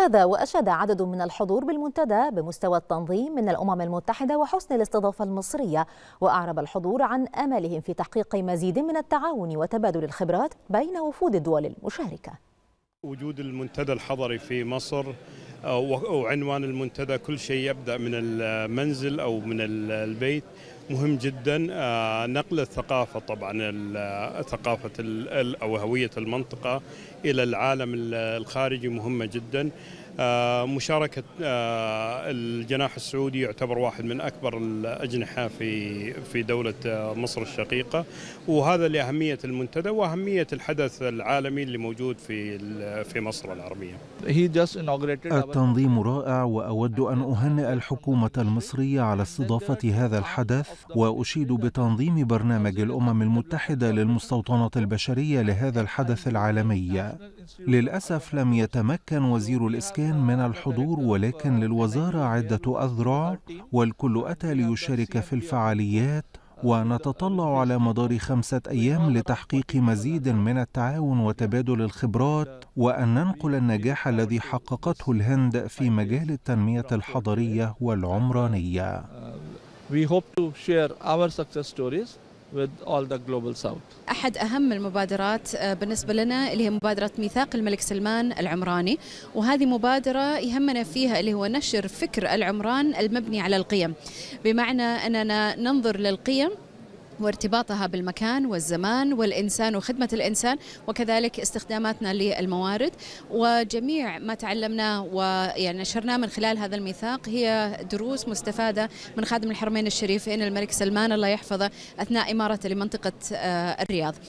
هذا وأشاد عدد من الحضور بالمنتدى بمستوى التنظيم من الأمم المتحدة وحسن الاستضافة المصرية وأعرب الحضور عن أملهم في تحقيق مزيد من التعاون وتبادل الخبرات بين وفود الدول المشاركة وجود المنتدى الحضري في مصر آه، وعنوان المنتدى كل شيء يبدأ من المنزل أو من البيت مهم جدا آه، نقل الثقافه طبعا آه، ثقافه او هويه المنطقه الى العالم الخارجي مهمه جدا آه، مشاركة آه، الجناح السعودي يعتبر واحد من أكبر الأجنحة في في دولة آه، مصر الشقيقة وهذا لأهمية المنتدى وأهمية الحدث العالمي اللي موجود في في مصر العربية التنظيم رائع وأود أن أهنئ الحكومة المصرية على استضافة هذا الحدث وأشيد بتنظيم برنامج الأمم المتحدة للمستوطنات البشرية لهذا الحدث العالمي للأسف لم يتمكن وزير الإسكان من الحضور ولكن للوزارة عدة أذرع والكل أتى ليشارك في الفعاليات ونتطلع على مدار خمسة أيام لتحقيق مزيد من التعاون وتبادل الخبرات وأن ننقل النجاح الذي حققته الهند في مجال التنمية الحضرية والعمرانية. We hope to share our success stories with all the global south. أحد أهم المبادرات آه، بالنسبة لنا اللي هي مبادرة ميثاق الملك سلمان العمراني وهذه مبادرة يهمنا فيها اللي هو نشر فكر العمران المبني على القيم بمعنى أننا ننظر للقيم وارتباطها بالمكان والزمان والإنسان وخدمة الإنسان وكذلك استخداماتنا للموارد وجميع ما تعلمناه ونشرناه يعني من خلال هذا الميثاق هي دروس مستفادة من خادم الحرمين الشريفين الملك سلمان الله يحفظه أثناء إمارته لمنطقة آه، الرياض